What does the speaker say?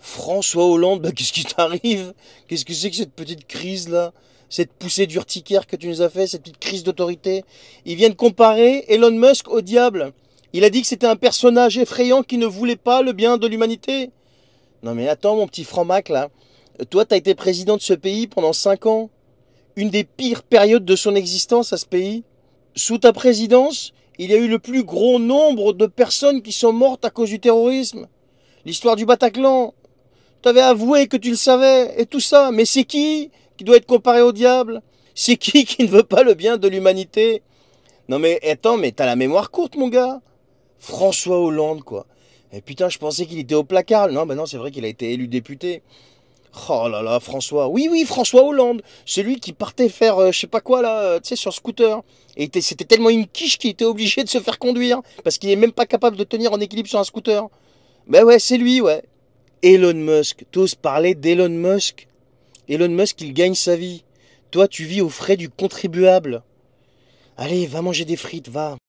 François Hollande, bah, qu'est-ce qui t'arrive Qu'est-ce que c'est que cette petite crise là Cette poussée d'urticaire que tu nous as fait, cette petite crise d'autorité Ils viennent comparer Elon Musk au diable. Il a dit que c'était un personnage effrayant qui ne voulait pas le bien de l'humanité. Non mais attends mon petit franc-mac là. Toi t'as été président de ce pays pendant 5 ans. Une des pires périodes de son existence à ce pays. Sous ta présidence, il y a eu le plus gros nombre de personnes qui sont mortes à cause du terrorisme. L'histoire du Bataclan, tu avais avoué que tu le savais et tout ça. Mais c'est qui qui doit être comparé au diable C'est qui qui ne veut pas le bien de l'humanité Non mais attends, mais t'as la mémoire courte, mon gars. François Hollande, quoi. Et eh, putain, je pensais qu'il était au placard. Non, mais bah non, c'est vrai qu'il a été élu député. Oh là là, François. Oui, oui, François Hollande. Celui qui partait faire euh, je sais pas quoi là, euh, tu sais, sur scooter. Et c'était tellement une quiche qu'il était obligé de se faire conduire. Parce qu'il est même pas capable de tenir en équilibre sur un scooter. Ben ouais, c'est lui, ouais. Elon Musk, t'oses parler d'Elon Musk Elon Musk, il gagne sa vie. Toi, tu vis aux frais du contribuable. Allez, va manger des frites, va.